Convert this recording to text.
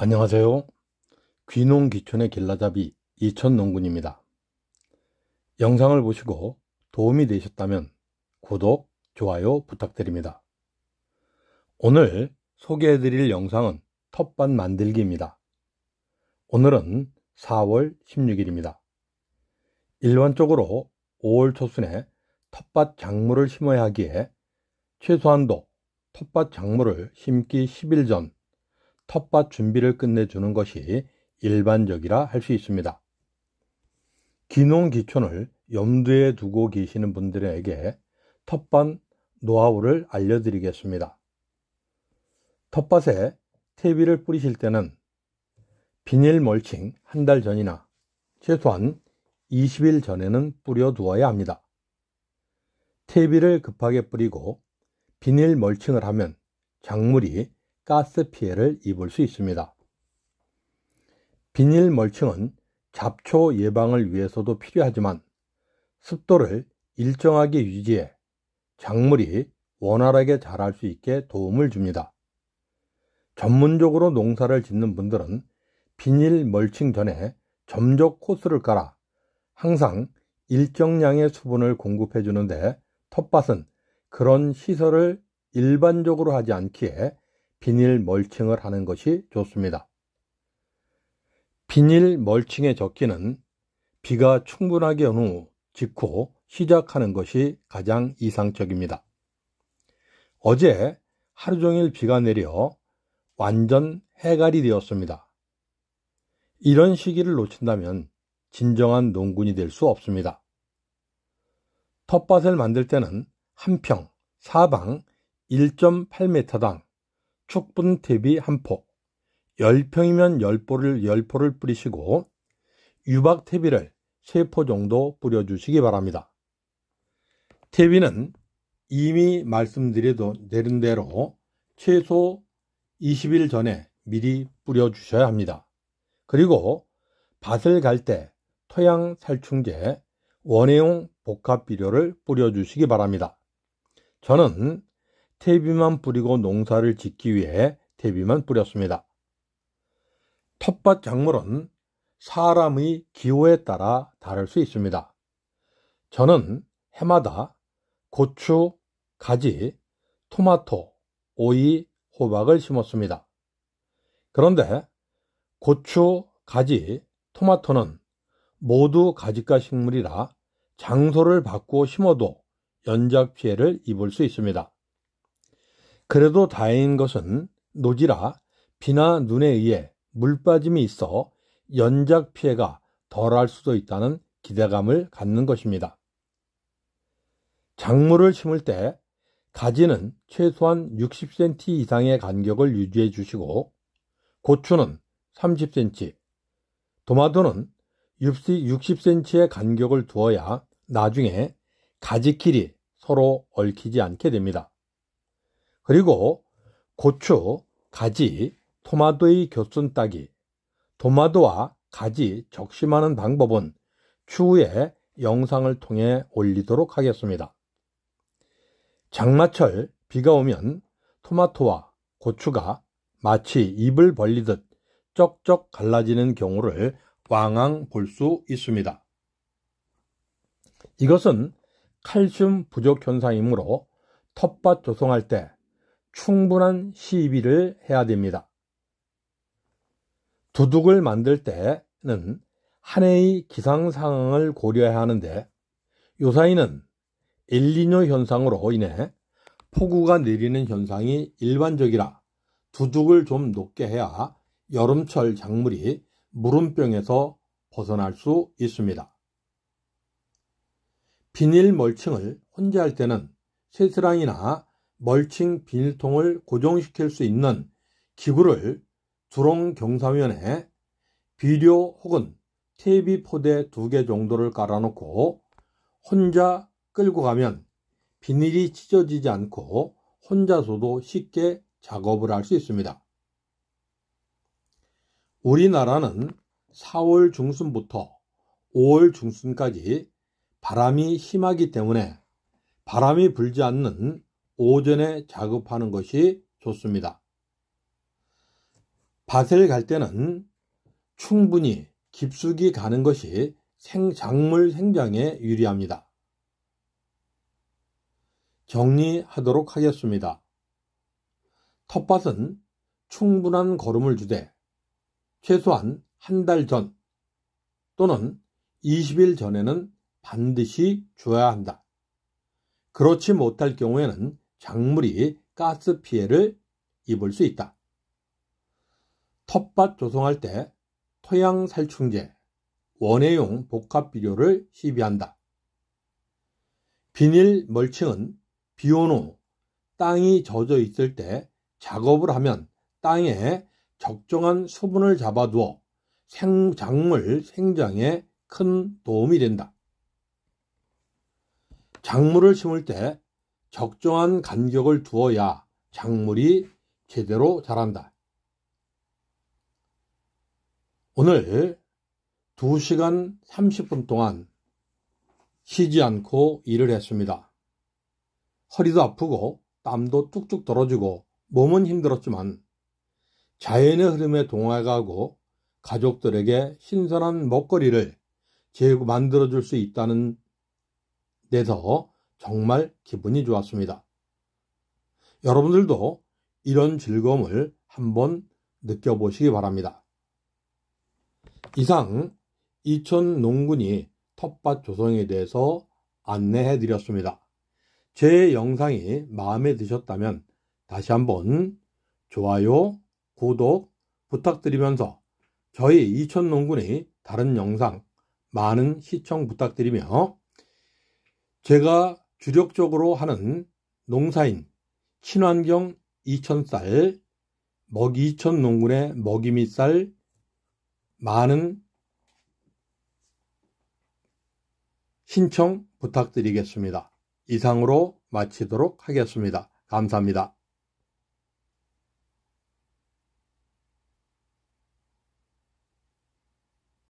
안녕하세요. 귀농귀촌의 길라잡이 이천농군입니다. 영상을 보시고 도움이 되셨다면 구독, 좋아요 부탁드립니다. 오늘 소개해드릴 영상은 텃밭 만들기입니다. 오늘은 4월 16일입니다. 일반적으로 5월 초순에 텃밭 작물을 심어야 하기에 최소한도 텃밭 작물을 심기 10일 전 텃밭 준비를 끝내주는 것이 일반적이라 할 수 있습니다. 기농 기촌을 염두에 두고 계시는 분들에게 텃밭 노하우를 알려드리겠습니다. 텃밭에 퇴비를 뿌리실 때는 비닐 멀칭 한 달 전이나 최소한 20일 전에는 뿌려두어야 합니다. 퇴비를 급하게 뿌리고 비닐 멀칭을 하면 작물이 가스 피해를 입을 수 있습니다. 비닐 멀칭은 잡초 예방을 위해서도 필요하지만 습도를 일정하게 유지해 작물이 원활하게 자랄 수 있게 도움을 줍니다. 전문적으로 농사를 짓는 분들은 비닐 멀칭 전에 점적 코스를 깔아 항상 일정량의 수분을 공급해 주는데 텃밭은 그런 시설을 일반적으로 하지 않기에 비닐 멀칭을 하는 것이 좋습니다. 비닐 멀칭의 적기는 비가 충분하게 온 후 직후 시작하는 것이 가장 이상적입니다. 어제 하루 종일 비가 내려 완전 해갈이 되었습니다. 이런 시기를 놓친다면 진정한 농군이 될 수 없습니다. 텃밭을 만들 때는 한 평, 사방 1.8m당 촉분 대비 한 포, 10평이면 10포를 10포를 뿌리시고 유박 퇴비를 3포 정도 뿌려주시기 바랍니다. 퇴비는 이미 말씀드린 대로 최소 20일 전에 미리 뿌려주셔야 합니다. 그리고 밭을 갈 때 토양 살충제 원해용 복합 비료를 뿌려주시기 바랍니다. 저는 퇴비만 뿌리고 농사를 짓기 위해 퇴비만 뿌렸습니다. 텃밭 작물은 사람의 기호에 따라 다를 수 있습니다. 저는 해마다 고추, 가지, 토마토, 오이, 호박을 심었습니다. 그런데 고추, 가지, 토마토는 모두 가지가 식물이라 장소를 바꾸어 심어도 연작 피해를 입을 수 있습니다. 그래도 다행인 것은 노지라 비나 눈에 의해 물빠짐이 있어 연작 피해가 덜할 수도 있다는 기대감을 갖는 것입니다. 작물을 심을 때 가지는 최소한 60cm 이상의 간격을 유지해 주시고 고추는 30cm, 도마도는 60cm의 간격을 두어야 나중에 가지 길이 서로 얽히지 않게 됩니다. 그리고 고추, 가지, 토마토의 교순 따기, 토마토와 가지 적심하는 방법은 추후에 영상을 통해 올리도록 하겠습니다. 장마철 비가 오면 토마토와 고추가 마치 입을 벌리듯 쩍쩍 갈라지는 경우를 왕왕 볼 수 있습니다. 이것은 칼슘 부족 현상이므로 텃밭 조성할 때 충분한 시비를 해야 됩니다. 두둑을 만들 때는 한 해의 기상 상황을 고려해야 하는데 요사이는 엘리뇨 현상으로 인해 폭우가 내리는 현상이 일반적이라 두둑을 좀 높게 해야 여름철 작물이 물음병에서 벗어날 수 있습니다. 비닐 멀칭을 혼자 할 때는 세스랑이나 멀칭 비닐통을 고정시킬 수 있는 기구를 주렁경사면에 비료 혹은 테이비 포대 두 개 정도를 깔아놓고 혼자 끌고 가면 비닐이 찢어지지 않고 혼자서도 쉽게 작업을 할 수 있습니다. 우리나라는 4월 중순부터 5월 중순까지 바람이 심하기 때문에 바람이 불지 않는 오전에 작업하는 것이 좋습니다. 밭을 갈 때는 충분히 깊숙이 가는 것이 생, 작물 생장에 유리합니다. 정리하도록 하겠습니다. 텃밭은 충분한 걸음을 주되 최소한 한 달 전 또는 20일 전에는 반드시 줘야 한다. 그렇지 못할 경우에는 작물이 가스 피해를 입을 수 있다. 텃밭 조성할 때 토양 살충제, 원예용 복합 비료를 시비한다. 비닐 멀칭은 비온후 땅이 젖어 있을 때 작업을 하면 땅에 적정한 수분을 잡아두어 생, 작물 생장에 큰 도움이 된다. 작물을 심을 때 적정한 간격을 두어야 작물이 제대로 자란다. 오늘 2시간 30분 동안 쉬지 않고 일을 했습니다. 허리도 아프고 땀도 뚝뚝 떨어지고 몸은 힘들었지만 자연의 흐름에 동화가고 가족들에게 신선한 먹거리를 재고 만들어줄 수 있다는 데서 정말 기분이 좋았습니다. 여러분들도 이런 즐거움을 한번 느껴보시기 바랍니다. 이상 이천 농군이 텃밭 조성에 대해서 안내해 드렸습니다. 제 영상이 마음에 드셨다면 다시 한번 좋아요, 구독 부탁드리면서 저희 이천농군의 다른 영상 많은 시청 부탁드리며 제가 주력적으로 하는 농사인 친환경 2 0 0 0쌀 먹이 2 0 농군의 먹이미 쌀, 많은 신청 부탁드리겠습니다. 이상으로 마치도록 하겠습니다. 감사합니다.